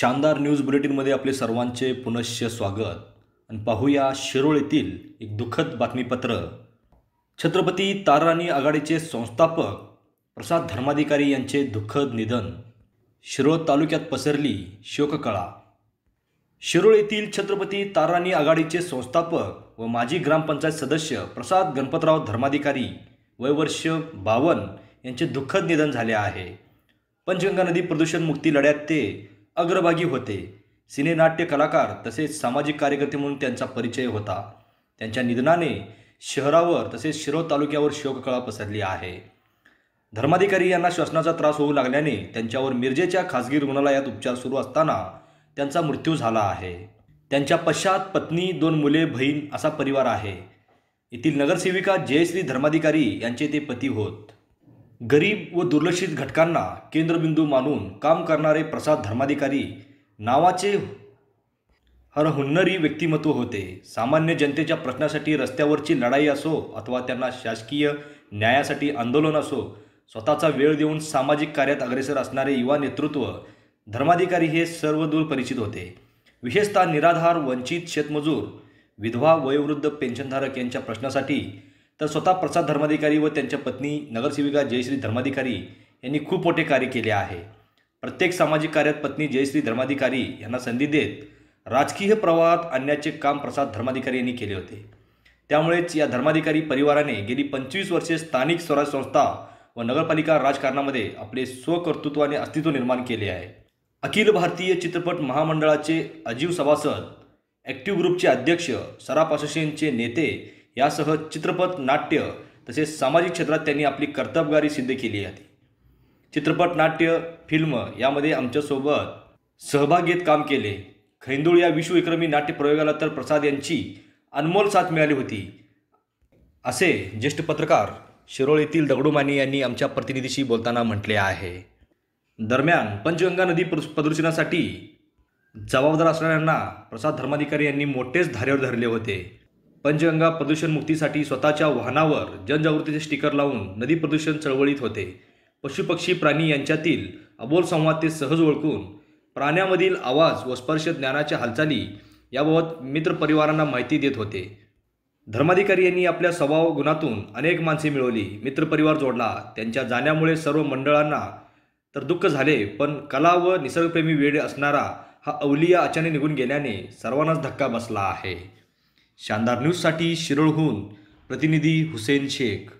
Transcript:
शानदार न्यूज बुलेटिनमध्ये आपले सर्वांचे पुनश्च स्वागत आणि पाहूया शिरोळ येथील एक दुःखद बातमीपत्र छत्रपती ताराणी आघाडीचे संस्थापक प्रसाद धर्माधिकारी यांचे दुःखद निधन शिरोळ तालुक्यात पसरली शोककळा शिरोळ येथील छत्रपती ताराणी आघाडीचे संस्थापक व माजी ग्रामपंचायत सदस्य प्रसाद गणपतराव धर्माधिकारी वयवर्ष बावन यांचे दुःखद निधन झाले आहे पंचगंगा नदी प्रदूषण मुक्ती लढ्यात ते अग्रभागी होते सिनेनाट्य कलाकार तसेच सामाजिक कार्यकर्ते म्हणून त्यांचा परिचय होता त्यांच्या निधनाने शहरावर तसेच शिरो तालुक्यावर शोककळा पसरली आहे धर्माधिकारी यांना श्वसनाचा त्रास होऊ लागल्याने त्यांच्यावर मिरजेच्या खासगी रुग्णालयात उपचार सुरू असताना त्यांचा मृत्यू झाला आहे त्यांच्या पश्चात पत्नी दोन मुले बहीण असा परिवार आहे येथील नगरसेविका जयश्री धर्माधिकारी यांचे ते पती होत गरीब व दुर्लक्षित घटकांना केंद्रबिंदू मानून काम करणारे प्रसाद धर्माधिकारी नावाचे हरहुन्नरी व्यक्तिमत्व होते सामान्य जनतेच्या प्रश्नासाठी रस्त्यावरची लढाई असो अथवा त्यांना शासकीय न्यायासाठी आंदोलन असो स्वतःचा वेळ देऊन सामाजिक कार्यात अग्रेसर असणारे युवा नेतृत्व धर्माधिकारी हे सर्वदूर परिचित होते विशेषतः निराधार वंचित शेतमजूर विधवा वयोवृद्ध पेन्शनधारक यांच्या प्रश्नासाठी तर स्वतः प्रसाद धर्माधिकारी व त्यांच्या पत्नी नगरसेविका जयश्री धर्माधिकारी यांनी खूप मोठे कार्य केले आहे प्रत्येक सामाजिक कार्यात पत्नी जयश्री धर्माधिकारी यांना संधी देत राजकीय प्रवाहात आणण्याचे काम प्रसाद धर्माधिकारी यांनी केले होते त्यामुळेच या धर्माधिकारी परिवाराने गेली पंचवीस वर्षे स्थानिक स्वराज्य संस्था व नगरपालिका राजकारणामध्ये आपले स्वकर्तृत्व आणि अस्तित्व निर्माण केले आहे अखिल भारतीय चित्रपट महामंडळाचे अजीव सभासद ॲक्टिव्ह ग्रुपचे अध्यक्ष सराफ असोसिएशनचे नेते यासह चित्रपट नाट्य तसेच सामाजिक क्षेत्रात त्यांनी आपली कर्तबगारी सिद्ध केली आहे चित्रपट नाट्य फिल्म यामध्ये आमच्यासोबत सहभाग घेत काम केले खैंदूळ या विश्वविक्रमी नाट्य प्रयोगाला तर प्रसाद यांची अनमोल साथ मिळाली होती असे ज्येष्ठ पत्रकार शिरोळ येथील दगडूमानी यांनी आमच्या प्रतिनिधीशी बोलताना म्हटले आहे दरम्यान पंचगंगा नदी प्रदूषणासाठी जबाबदार असणाऱ्यांना प्रसाद धर्माधिकारी यांनी मोठेच धारेवर धरले होते पंचगंगा प्रदूषण मुक्तीसाठी स्वतःच्या वाहनावर जनजागृतीचे स्टिकर लावून नदी प्रदूषण चळवळीत होते पशुपक्षी प्राणी यांच्यातील अबोल संवाद ते सहज ओळखून प्राण्यामधील आवाज व स्पर्श ज्ञानाच्या हालचाली याबाबत मित्रपरिवारांना माहिती देत होते धर्माधिकारी यांनी आपल्या स्वभाव गुणातून अनेक माणसे मिळवली मित्रपरिवार जोडला त्यांच्या जाण्यामुळे सर्व मंडळांना तर दुःख झाले पण कला व निसर्गप्रेमी वेळ असणारा हा अवलिया अचानक निघून गेल्याने सर्वांनाच धक्का बसला आहे शानदार न्यूजसाठी शिरोळहून प्रतिनिधी हुसेन शेख